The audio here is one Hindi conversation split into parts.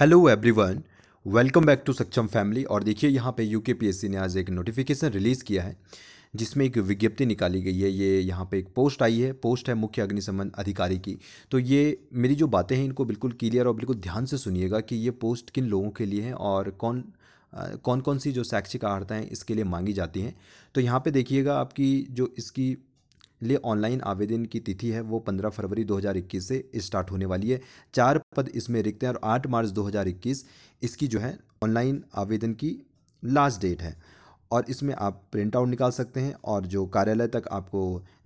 Hello everyone welcome back to Saksham family और देखिए यहाँ पे यू के ने आज एक नोटिफिकेशन रिलीज़ किया है जिसमें एक विज्ञप्ति निकाली गई है ये यहाँ पे एक पोस्ट आई है पोस्ट है मुख्य अग्निशमन अधिकारी की तो ये मेरी जो बातें हैं इनको बिल्कुल क्लियर और बिल्कुल ध्यान से सुनिएगा कि ये पोस्ट किन लोगों के लिए है और कौन कौन कौन सी जो शैक्षिक आहारताएँ इसके लिए मांगी जाती हैं तो यहाँ पे देखिएगा आपकी जो इसकी लिए ऑनलाइन आवेदन की तिथि है वो 15 फरवरी 2021 से स्टार्ट होने वाली है चार पद इसमें रिक्त हैं और 8 मार्च 2021 इसकी जो है ऑनलाइन आवेदन की लास्ट डेट है और इसमें आप प्रिंट आउट निकाल सकते हैं और जो कार्यालय तक आपको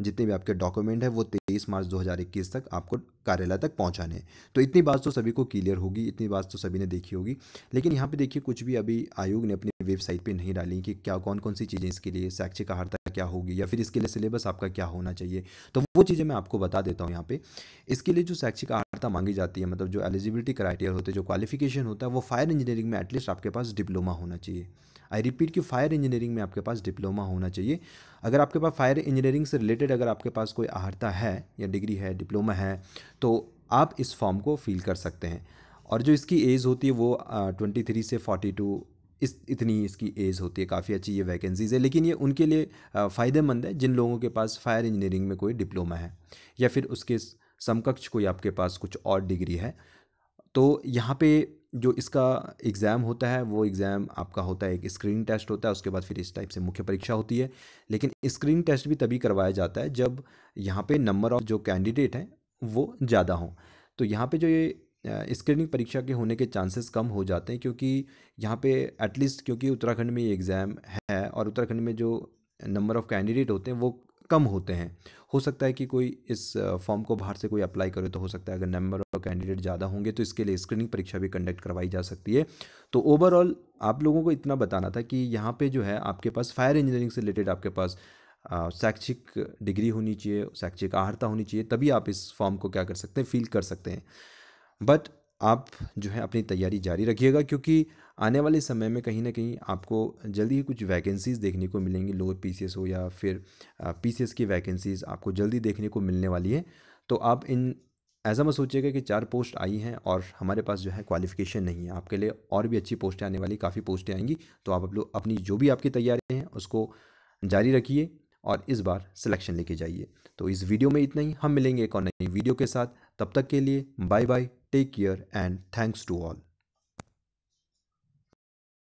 जितने भी आपके डॉक्यूमेंट है वो तेईस मार्च 2021 तक आपको कार्यालय तक पहुंचाने हैं तो इतनी बात तो सभी को क्लियर होगी इतनी बात तो सभी ने देखी होगी लेकिन यहाँ पे देखिए कुछ भी अभी आयोग ने अपनी वेबसाइट पे नहीं डाली कि क्या कौन कौन सी चीज़ें इसके लिए शैक्षिक आहारता क्या होगी या फिर इसके लिए सिलेबस आपका क्या होना चाहिए तो वो चीज़ें मैं आपको बता देता हूँ यहाँ पर इसके लिए जो शैक्षिक पात्रता मांगी जाती है मतलब जो एलिजिबिलिटी क्राइटेरिया होते हैं जो क्वालिफिकेशन होता है वो फायर इंजीनियरिंग में एटलीस्ट आपके पास डिप्लोमा होना चाहिए आई रिपीट कि फायर इंजीनियरिंग में आपके पास डिप्लोमा होना चाहिए अगर आपके पास फायर इंजीनियरिंग से रिलेटेड अगर आपके पास कोई आहरता है या डिग्री है डिप्लोमा है तो आप इस फॉर्म को फिल कर सकते हैं और जो इसकी एज होती है वो ट्वेंटी थ्री से फोर्टी टू इस इतनी इसकी एज होती है काफ़ी अच्छी ये वैकेंसीज़ है लेकिन ये उनके लिए फ़ायदेमंद है जिन लोगों के पास फायर इंजीनियरिंग में कोई डिप्लोमा है या फिर उसके समकक्ष कोई आपके पास कुछ और डिग्री है तो यहाँ पे जो इसका एग्ज़ाम होता है वो एग्ज़ाम आपका होता है एक स्क्रीनिंग टेस्ट होता है उसके बाद फिर इस टाइप से मुख्य परीक्षा होती है लेकिन स्क्रीनिंग टेस्ट भी तभी करवाया जाता है जब यहाँ पे नंबर ऑफ जो कैंडिडेट हैं वो ज़्यादा हों तो यहाँ पे जो ये स्क्रीनिंग परीक्षा के होने के चांसेस कम हो जाते हैं क्योंकि यहाँ पे एटलीस्ट क्योंकि उत्तराखंड में ये एग्ज़ाम है और उत्तराखंड में जो नंबर ऑफ़ कैंडिडेट होते हैं वो कम होते हैं हो सकता है कि कोई इस फॉर्म को बाहर से कोई अप्लाई करे तो हो सकता है अगर नंबर ऑफ कैंडिडेट ज़्यादा होंगे तो इसके लिए स्क्रीनिंग परीक्षा भी कंडक्ट करवाई जा सकती है तो ओवरऑल आप लोगों को इतना बताना था कि यहाँ पे जो है आपके पास फायर इंजीनियरिंग से रिलेटेड आपके पास शैक्षिक डिग्री होनी चाहिए शैक्षिक आहर्ता होनी चाहिए तभी आप इस फॉर्म को क्या कर सकते हैं फील कर सकते हैं बट आप जो है अपनी तैयारी जारी रखिएगा क्योंकि आने वाले समय में कहीं ना कहीं आपको जल्दी ही कुछ वैकेंसीज़ देखने को मिलेंगी लोअर पीसीएस हो या फिर पीसीएस की वैकेंसीज़ आपको जल्दी देखने को मिलने वाली है तो आप इन ऐसा मत सोचिएगा कि चार पोस्ट आई हैं और हमारे पास जो है क्वालिफिकेशन नहीं है आपके लिए और भी अच्छी पोस्टें आने वाली काफ़ी पोस्टें आएंगी तो आप लोग अपनी जो भी आपकी तैयारी हैं उसको जारी रखिए और इस बार सिलेक्शन लेके जाइए तो इस वीडियो में इतना ही हम मिलेंगे एक और नई वीडियो के साथ तब तक के लिए bye bye Take care and thanks to all.